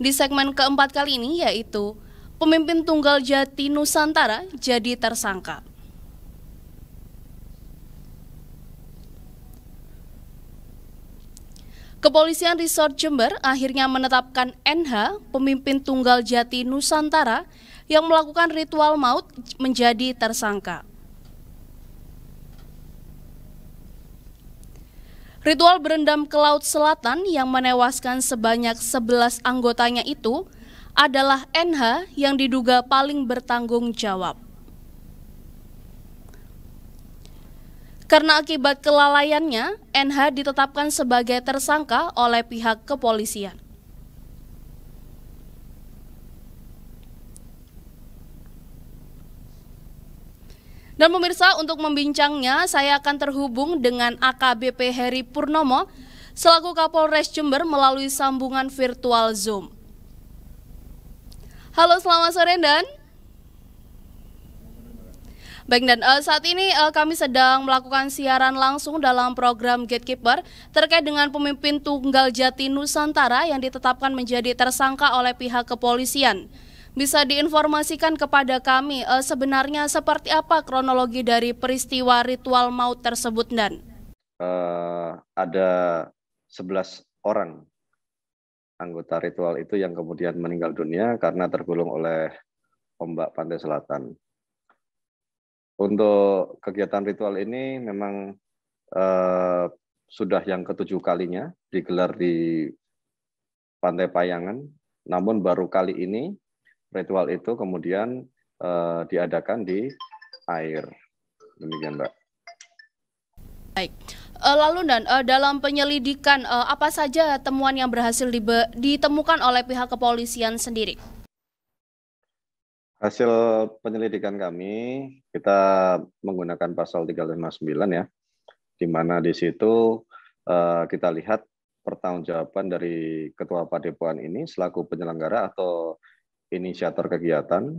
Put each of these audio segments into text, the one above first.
Di segmen keempat kali ini yaitu pemimpin tunggal Jati Nusantara jadi tersangka. Kepolisian Resort Jember akhirnya menetapkan NH, pemimpin tunggal Jati Nusantara, yang melakukan ritual maut menjadi tersangka. Ritual berendam ke Laut Selatan yang menewaskan sebanyak 11 anggotanya itu adalah NH yang diduga paling bertanggung jawab. Karena akibat kelalaiannya, NH ditetapkan sebagai tersangka oleh pihak kepolisian. Dan pemirsa untuk membincangnya saya akan terhubung dengan AKBP Heri Purnomo selaku Kapolres Jember melalui sambungan virtual Zoom. Halo selamat sore Dan. Baik dan uh, saat ini uh, kami sedang melakukan siaran langsung dalam program Gatekeeper terkait dengan pemimpin tunggal Jati Nusantara yang ditetapkan menjadi tersangka oleh pihak kepolisian bisa diinformasikan kepada kami uh, sebenarnya seperti apa kronologi dari peristiwa ritual maut tersebut dan uh, eh, ada 11 orang anggota ritual itu yang kemudian meninggal dunia karena tergulung oleh ombak pantai selatan. Untuk kegiatan ritual ini memang uh, sudah yang ketujuh kalinya digelar di Pantai Payangan, namun baru kali ini ritual itu kemudian uh, diadakan di air. Demikian, Mbak. Baik. Eh, lalu dan eh, dalam penyelidikan apa saja temuan yang berhasil ditemukan oleh pihak kepolisian sendiri? Hasil penyelidikan kami kita menggunakan pasal 359 ya, di mana di situ kita lihat pertanggungjawaban dari Ketua Padepokan ini selaku penyelenggara atau inisiator kegiatan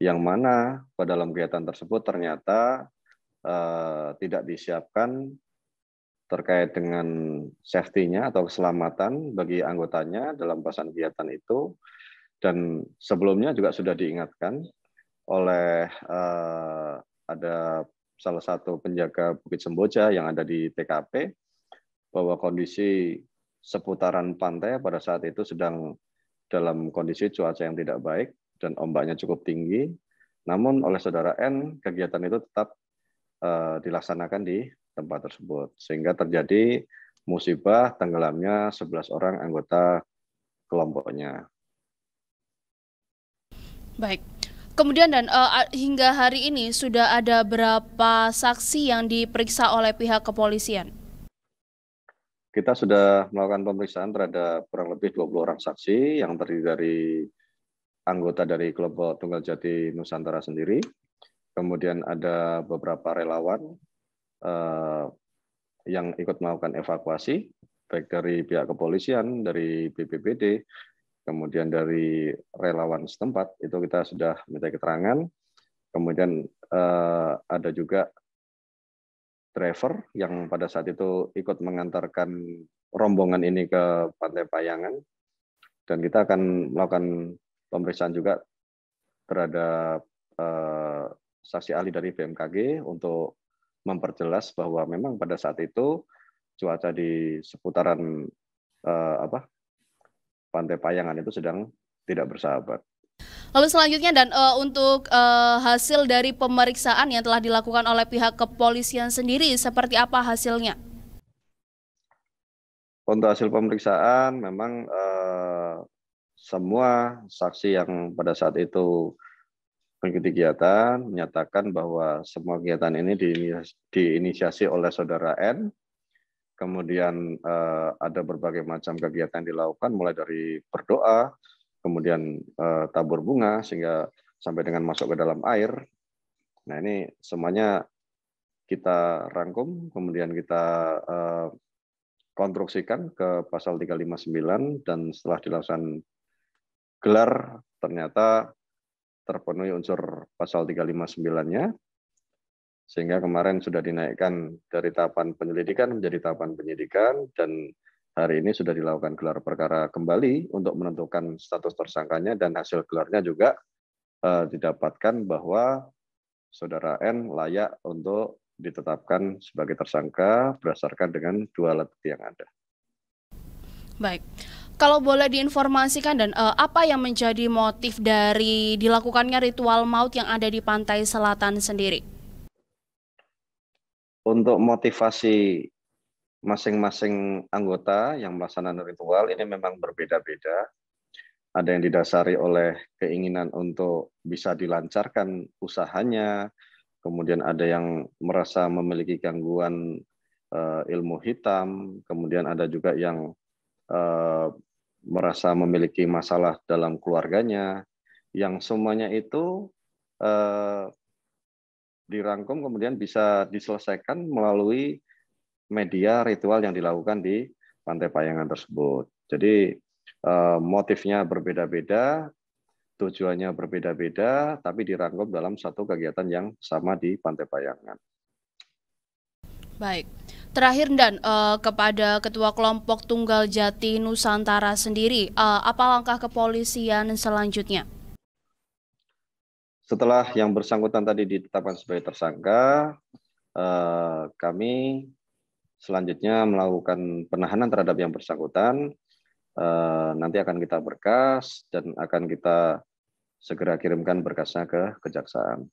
yang mana pada dalam kegiatan tersebut ternyata uh, tidak disiapkan terkait dengan safety-nya atau keselamatan bagi anggotanya dalam pasan kegiatan itu dan sebelumnya juga sudah diingatkan oleh uh, ada salah satu penjaga Bukit Semboja yang ada di TKP bahwa kondisi seputaran pantai pada saat itu sedang dalam kondisi cuaca yang tidak baik dan ombaknya cukup tinggi. Namun oleh saudara N, kegiatan itu tetap eh, dilaksanakan di tempat tersebut. Sehingga terjadi musibah tenggelamnya 11 orang anggota kelompoknya. Baik. Kemudian dan uh, hingga hari ini sudah ada berapa saksi yang diperiksa oleh pihak kepolisian? kita sudah melakukan pemeriksaan terhadap kurang lebih 20 orang saksi yang terdiri dari anggota dari kelompok Tunggal Jati Nusantara sendiri. Kemudian ada beberapa relawan eh, yang ikut melakukan evakuasi, baik dari pihak kepolisian, dari BPBD, kemudian dari relawan setempat, itu kita sudah minta keterangan. Kemudian eh, ada juga driver yang pada saat itu ikut mengantarkan rombongan ini ke Pantai Payangan. Dan kita akan melakukan pemeriksaan juga terhadap eh, saksi ahli dari BMKG untuk memperjelas bahwa memang pada saat itu cuaca di seputaran eh, apa Pantai Payangan itu sedang tidak bersahabat. Lalu selanjutnya dan uh, untuk uh, hasil dari pemeriksaan yang telah dilakukan oleh pihak kepolisian sendiri seperti apa hasilnya? Untuk hasil pemeriksaan memang uh, semua saksi yang pada saat itu mengikuti kegiatan menyatakan bahwa semua kegiatan ini diinisiasi oleh saudara N kemudian uh, ada berbagai macam kegiatan dilakukan mulai dari berdoa kemudian eh, tabur bunga sehingga sampai dengan masuk ke dalam air. Nah ini semuanya kita rangkum, kemudian kita eh, konstruksikan ke pasal 359 dan setelah dilakukan gelar ternyata terpenuhi unsur pasal 359-nya sehingga kemarin sudah dinaikkan dari tahapan penyelidikan menjadi tahapan penyidikan dan hari ini sudah dilakukan gelar perkara kembali untuk menentukan status tersangkanya dan hasil gelarnya juga eh, didapatkan bahwa saudara N layak untuk ditetapkan sebagai tersangka berdasarkan dengan dua alat bukti yang ada. Baik. Kalau boleh diinformasikan dan uh, apa yang menjadi motif dari dilakukannya ritual maut yang ada di pantai selatan sendiri? Untuk motivasi masing-masing anggota yang melaksanakan ritual ini memang berbeda-beda. Ada yang didasari oleh keinginan untuk bisa dilancarkan usahanya, kemudian ada yang merasa memiliki gangguan eh, ilmu hitam, kemudian ada juga yang eh, merasa memiliki masalah dalam keluarganya, yang semuanya itu eh, dirangkum kemudian bisa diselesaikan melalui media ritual yang dilakukan di pantai Payangan tersebut. Jadi eh, motifnya berbeda-beda, tujuannya berbeda-beda, tapi dirangkum dalam satu kegiatan yang sama di Pantai Payangan. Baik, terakhir dan eh, kepada Ketua Kelompok Tunggal Jati Nusantara sendiri, eh, apa langkah kepolisian selanjutnya? Setelah yang bersangkutan tadi ditetapkan sebagai tersangka, eh, kami selanjutnya melakukan penahanan terhadap yang bersangkutan. Eh, nanti akan kita berkas dan akan kita segera kirimkan berkasnya ke kejaksaan.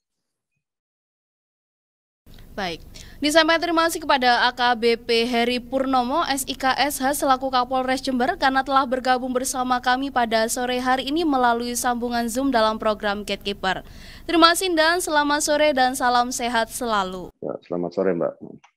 Baik, disampaikan terima kasih kepada AKBP Heri Purnomo SIKSH selaku Kapolres Jember karena telah bergabung bersama kami pada sore hari ini melalui sambungan Zoom dalam program Gatekeeper. Terima kasih dan selamat sore dan salam sehat selalu. Ya, selamat sore Mbak.